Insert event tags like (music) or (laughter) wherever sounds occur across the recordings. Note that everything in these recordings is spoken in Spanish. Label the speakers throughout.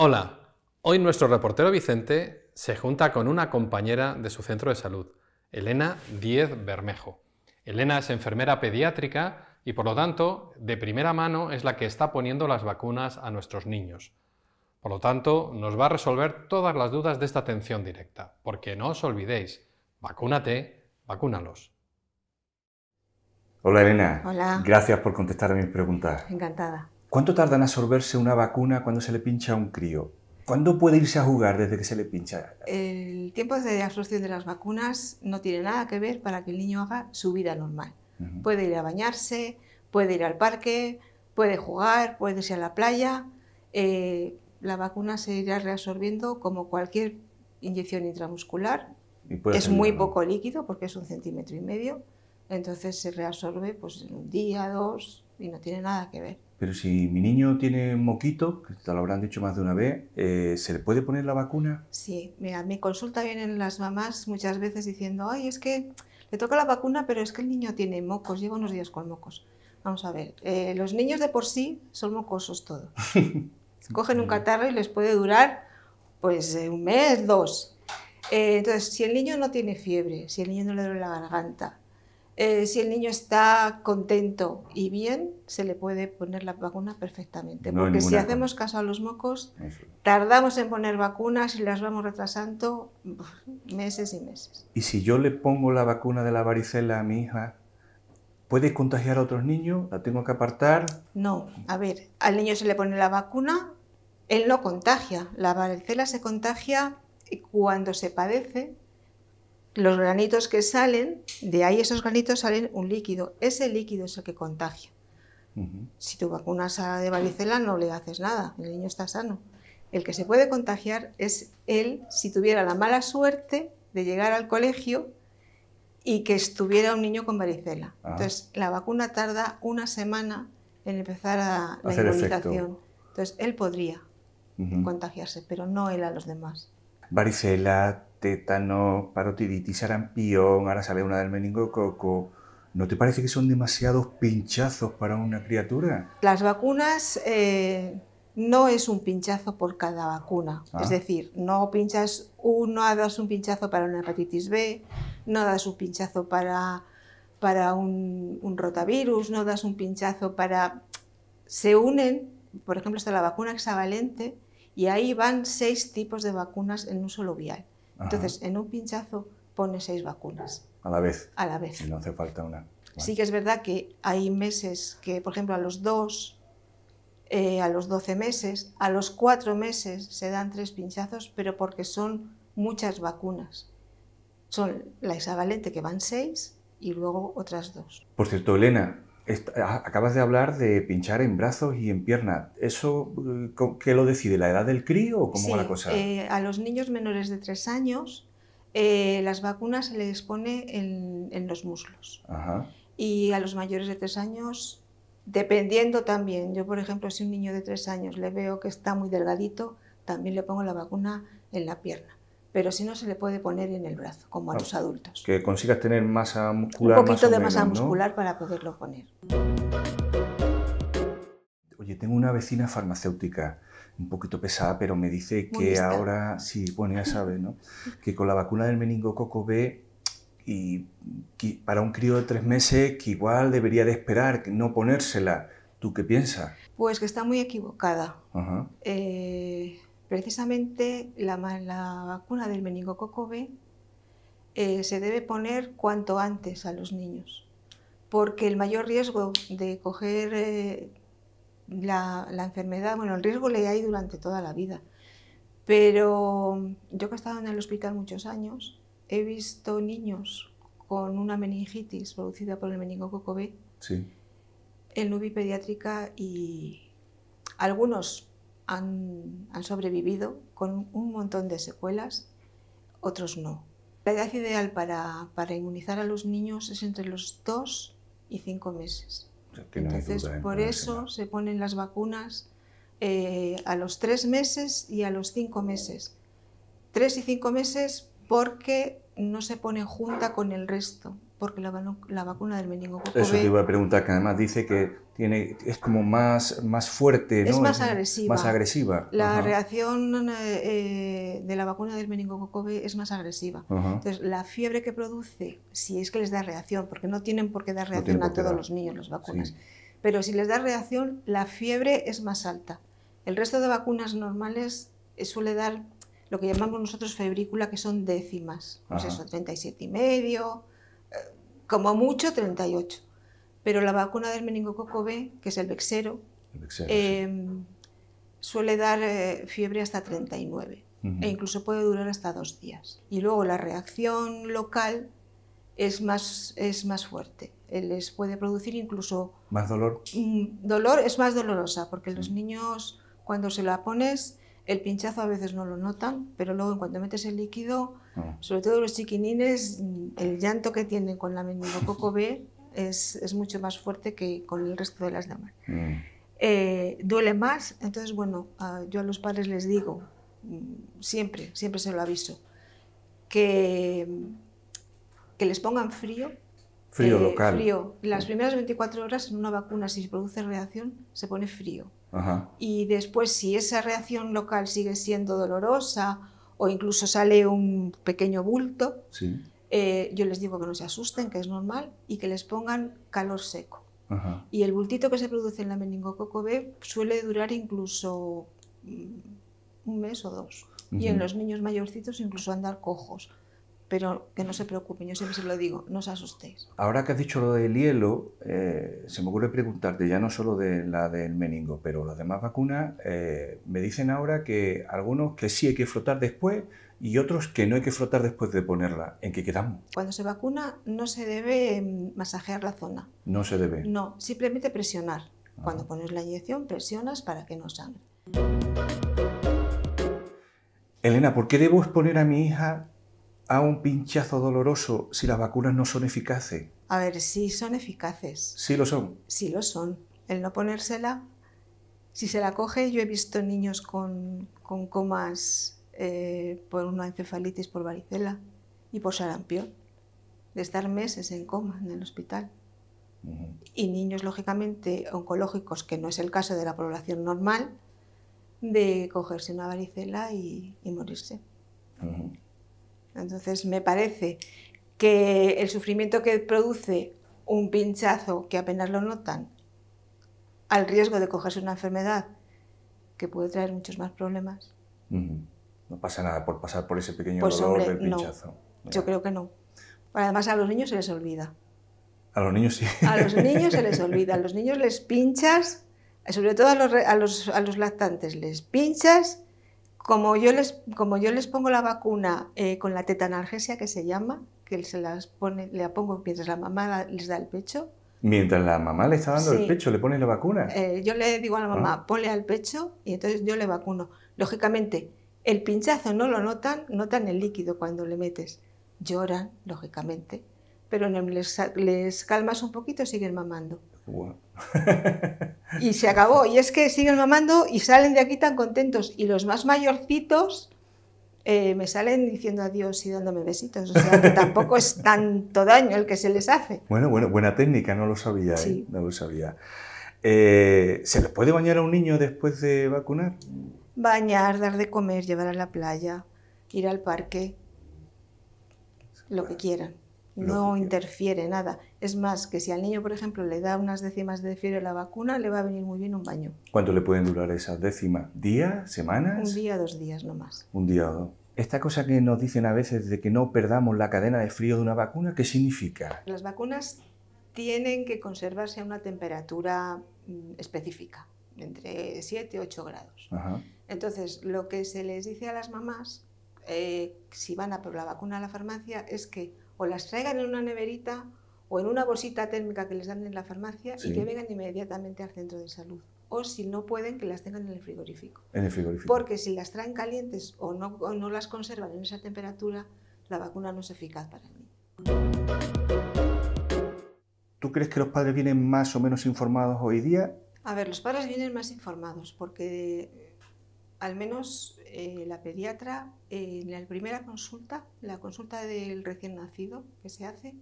Speaker 1: Hola, hoy nuestro reportero Vicente se junta con una compañera de su centro de salud, Elena Díez Bermejo. Elena es enfermera pediátrica y por lo tanto, de primera mano es la que está poniendo las vacunas a nuestros niños. Por lo tanto, nos va a resolver todas las dudas de esta atención directa, porque no os olvidéis, vacúnate, vacúnalos. Hola Elena. Hola. Gracias por contestar a mis preguntas. Encantada. ¿Cuánto tarda en absorberse una vacuna cuando se le pincha a un crío? ¿Cuándo puede irse a jugar desde que se le pincha?
Speaker 2: El tiempo de absorción de las vacunas no tiene nada que ver para que el niño haga su vida normal. Puede ir a bañarse, puede ir al parque, puede jugar, puede irse a la playa. Eh, la vacuna se irá reabsorbiendo como cualquier inyección intramuscular. es muy poco líquido porque es un centímetro y medio. Entonces se reabsorbe pues, en un día, dos, y no tiene nada que ver.
Speaker 1: Pero si mi niño tiene moquito, que te lo habrán dicho más de una vez, eh, ¿se le puede poner la vacuna?
Speaker 2: Sí, mira, mi consulta vienen las mamás muchas veces diciendo, ay, es que le toca la vacuna, pero es que el niño tiene mocos, lleva unos días con mocos. Vamos a ver, eh, los niños de por sí son mocosos todos. (laughs) Cogen un catarro y les puede durar pues eh, un mes, dos. entonces, si el niño no tiene fiebre, si el niño no le duele la garganta, eh, si el niño está contento y bien, se le puede poner la vacuna perfectamente. porque si hacemos caso a los mocos, tardamos en poner vacunas y las vamos retrasando meses y meses.
Speaker 1: ¿Y si yo le pongo la vacuna de la varicela a mi hija, ¿Puede contagiar a otros niños? ¿La tengo que apartar?
Speaker 2: No, a ver, al niño se le pone la vacuna, él no contagia. La varicela se contagia cuando se padece los granitos que salen, de ahí esos granitos salen un líquido. Ese líquido es el que contagia. Si tú vacunas a de varicela no le haces nada, el niño está sano. El que se puede contagiar es él si tuviera la mala suerte de llegar al colegio y que estuviera un niño con varicela. Ah. Entonces, la vacuna tarda una semana en empezar a, la inmunización. Entonces, él podría contagiarse, pero no él a los demás.
Speaker 1: Varicela, tétano, parotiditis, sarampión, ahora sale una del meningococo. ¿No te parece que son demasiados pinchazos para una criatura?
Speaker 2: Las vacunas eh, no es un pinchazo por cada vacuna. Ah. Es decir, no pinchas uno, das un pinchazo para una hepatitis B, no das un pinchazo para, para un, un rotavirus, no das un pinchazo para... Se unen, por ejemplo, está la vacuna hexavalente y ahí van seis tipos de vacunas en un solo vial. Entonces, en un pinchazo pone seis vacunas.
Speaker 1: A la vez. A la vez. Y no hace falta una. Sí
Speaker 2: que es verdad que hay meses que, por ejemplo, a los dos, eh, a los doce meses, a los cuatro meses se dan tres pinchazos, pero porque son muchas vacunas. Son la hexavalente, que van seis, y luego otras dos.
Speaker 1: Por cierto, Elena, Ah, acabas de hablar de pinchar en brazos y en pierna. ¿Eso eh, qué lo decide? ¿La edad del crío o cómo va la cosa? Eh,
Speaker 2: a los niños menores de 3 años eh, las vacunas se les pone en, los muslos. Y a los mayores de tres años, dependiendo también. Yo, por ejemplo, si un niño de tres años le veo que está muy delgadito, también le pongo la vacuna en la pierna pero si no se le puede poner en el brazo, como a ah, los adultos.
Speaker 1: Que consigas tener masa muscular. Un poquito de masa muscular
Speaker 2: para poderlo poner.
Speaker 1: Oye, tengo una vecina farmacéutica un poquito pesada, pero me dice que ahora, sí, bueno, ya sabe, ¿no? (laughs) que con la vacuna del meningococo B y que para un crío de tres meses que igual debería de esperar, no ponérsela. ¿Tú qué piensas?
Speaker 2: Pues que está muy equivocada. Ajá. Eh, Precisamente la, vacuna del meningococo B eh, se debe poner cuanto antes a los niños, porque el mayor riesgo de coger eh, la, enfermedad, bueno, el riesgo le hay durante toda la vida, pero yo que he estado en el hospital muchos años, he visto niños con una meningitis producida por el meningococo B, sí. en UBI pediátrica y algunos han, sobrevivido con un montón de secuelas, otros no. La edad ideal para, inmunizar a los niños es entre los dos y cinco meses.
Speaker 1: Entonces, por
Speaker 2: eso se ponen las vacunas eh, a los tres meses y a los cinco meses. Tres y cinco meses porque no se pone junta con el resto porque la, vacuna del meningococo Eso te iba a
Speaker 1: preguntar, que además dice que tiene, es como más, más fuerte, ¿no? Es más agresiva. Más agresiva. La
Speaker 2: reacción eh, de la vacuna del meningococo B es más agresiva. Entonces, la fiebre que produce, si es que les da reacción, porque no tienen por qué dar reacción a todos los niños las vacunas, pero si les da reacción, la fiebre es más alta. El resto de vacunas normales eh, suele dar lo que llamamos nosotros febrícula, que son décimas, pues eso, 37 y medio, como mucho 38. Pero la vacuna del meningococo B, que es el vexero, em, suele dar eh, fiebre hasta 39 e incluso puede durar hasta dos días. Y luego la reacción local es más, es más fuerte. Eh, les puede producir incluso... ¿Más dolor? Mm, dolor es más dolorosa, porque los niños cuando se la pones el pinchazo a veces no lo notan, pero luego en cuanto metes el líquido, ah. sobre todo los chiquinines, el llanto que tienen con la meningococo B (laughs) es, mucho más fuerte que con el resto de las damas. Mm. Eh, duele más, entonces bueno, yo a los padres les digo, mm, siempre, siempre se lo aviso, que, que les pongan frío. Frío eh, local. Frío. Las mm. primeras 24 horas en una vacuna, si se produce reacción, se pone frío. Y después, si esa reacción local sigue siendo dolorosa o incluso sale un pequeño bulto, eh, yo les digo que no se asusten, que es normal, y que les pongan calor seco. Y el bultito que se produce en la meningococo B suele durar incluso mm, un mes o dos. Y en los niños mayorcitos incluso andar cojos pero que no se preocupen, yo siempre se lo digo, no os asustéis.
Speaker 1: Ahora que has dicho lo del hielo, eh, se me ocurre preguntarte, ya no solo de la del meningo, pero las demás vacunas, eh, me dicen ahora que algunos que sí hay que frotar después y otros que no hay que frotar después de ponerla. ¿En qué quedamos?
Speaker 2: Cuando se vacuna no se debe mm, masajear la zona.
Speaker 1: No se debe.
Speaker 2: No, simplemente presionar. Ah. Cuando pones la inyección, presionas para que no salga.
Speaker 1: Elena, ¿por qué debo exponer a mi hija a un pinchazo doloroso si las vacunas no son eficaces?
Speaker 2: A ver, sí son eficaces. ¿Sí lo son? Sí lo son. El no ponérsela, si se la coge, yo he visto niños con, comas eh, por una encefalitis por varicela y por sarampión, de estar meses en coma en el hospital. Y niños, lógicamente, oncológicos, que no es el caso de la población normal, de cogerse una varicela y, morirse. Entonces me parece que el sufrimiento que produce un pinchazo que apenas lo notan, al riesgo de cogerse una enfermedad que puede traer muchos más problemas.
Speaker 1: No pasa nada por pasar por ese pequeño pues, dolor del pinchazo.
Speaker 2: Yo creo que no. Además a los niños se les olvida.
Speaker 1: A los niños sí. A los niños se les olvida. A
Speaker 2: los niños les pinchas, sobre todo a los, a los lactantes, les pinchas como yo les, como yo les pongo la vacuna eh, con la tetanargesia, que se llama, que se las pone, le la pongo mientras la mamá les da el pecho.
Speaker 1: Mientras la mamá le está dando el pecho, le pones la vacuna.
Speaker 2: Eh, yo le digo a la mamá, ah. pone al pecho y entonces yo le vacuno. Lógicamente, el pinchazo no lo notan, notan el líquido cuando le metes. Lloran, lógicamente pero les, calmas un poquito siguen mamando. (laughs) y se acabó. Y es que siguen mamando y salen de aquí tan contentos. Y los más mayorcitos eh, me salen diciendo adiós y dándome besitos. O sea, tampoco es (laughs) tanto daño el que se les hace.
Speaker 1: Bueno, bueno, buena técnica, no lo sabía. ¿eh? No lo sabía. Eh, ¿Se les puede bañar a un niño después de vacunar?
Speaker 2: Bañar, dar de comer, llevar a la playa, ir al parque, lo que quieran no interfiere nada. Es más, que si al niño, por ejemplo, le da unas décimas de frío la vacuna, le va a venir muy bien un baño.
Speaker 1: ¿Cuánto le pueden durar esas décimas? ¿Día? ¿Semanas? Un
Speaker 2: día, dos días, no más.
Speaker 1: Un día o dos. Esta cosa que nos dicen a veces de que no perdamos la cadena de frío de una vacuna, ¿qué significa?
Speaker 2: Las vacunas tienen que conservarse a una temperatura mm, específica, entre 7 y 8 grados. Entonces, lo que se les dice a las mamás, eh, si van a por la vacuna a la farmacia, es que o las traigan en una neverita o en una bolsita térmica que les dan en la farmacia y que vengan inmediatamente al centro de salud. O si no pueden, que las tengan en el frigorífico. En el frigorífico. Porque si las traen calientes o no, no las conservan en esa temperatura, la vacuna no es eficaz para mí
Speaker 1: ¿Tú crees que los padres vienen más o menos informados hoy día?
Speaker 2: A ver, los padres vienen más informados porque al menos eh, la pediatra, en eh, la primera consulta, la consulta del recién nacido que se hace,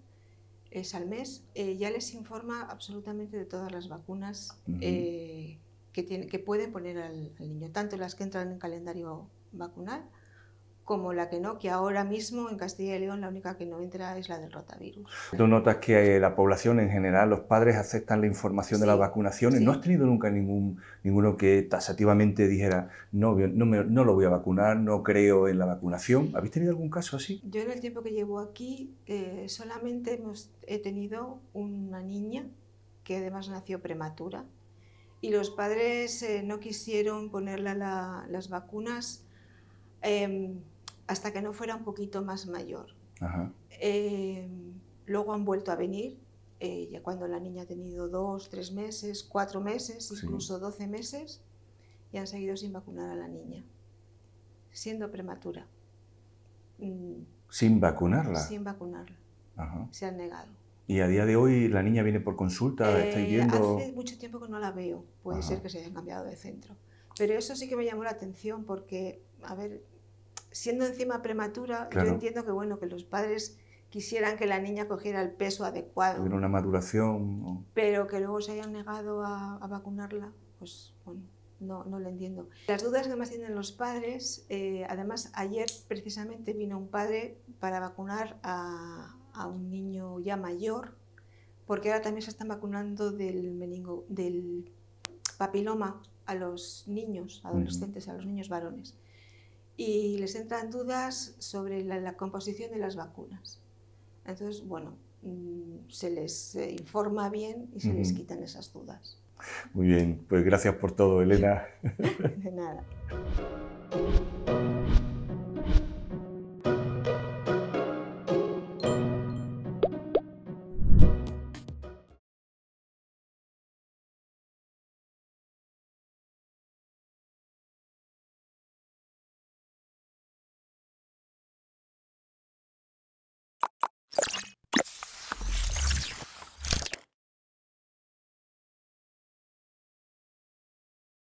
Speaker 2: es al mes, eh, ya les informa absolutamente de todas las vacunas que, tiene, que pueden poner al, al, niño, tanto las que entran en calendario vacunal como la que no, que ahora mismo en Castilla y León la única que no entra es la del rotavirus. Tú
Speaker 1: notas que eh, la población en general, los padres aceptan la información de las vacunaciones. ¿No has tenido nunca ningún, ninguno que tasativamente dijera, no, no, no, lo voy a vacunar, no creo en la vacunación? ¿Habéis tenido algún caso así?
Speaker 2: Yo en el tiempo que llevo aquí eh, solamente hemos, he tenido una niña que además nació prematura y los padres eh, no quisieron ponerle las vacunas. Em, hasta que no fuera un poquito más mayor. Eh, luego han vuelto a venir, eh, ya cuando la niña ha tenido dos, tres meses, cuatro meses, incluso doce meses, y han seguido sin vacunar a la niña, siendo prematura. Mm.
Speaker 1: ¿Sin vacunarla? Sin vacunarla. Se han negado. ¿Y a día de hoy la niña viene por consulta? Eh, hace
Speaker 2: mucho tiempo que no la veo. Puede ser que se hayan cambiado de centro. Pero eso sí que me llamó la atención porque, a ver, siendo encima prematura, yo entiendo que bueno, que los padres quisieran que la niña cogiera el peso adecuado. hubiera
Speaker 1: una maduración.
Speaker 2: Pero que luego se hayan negado a, vacunarla, pues bueno, no, no lo entiendo. Las dudas que más tienen los padres, eh, además ayer precisamente vino un padre para vacunar a, un niño ya mayor, porque ahora también se están vacunando del, del papiloma a los niños, adolescentes, a los niños varones y les entran dudas sobre la, composición de las vacunas. Entonces, bueno, mm, se les eh, informa bien y se les quitan esas dudas.
Speaker 1: Muy bien, pues gracias por todo, Elena. (laughs) de nada.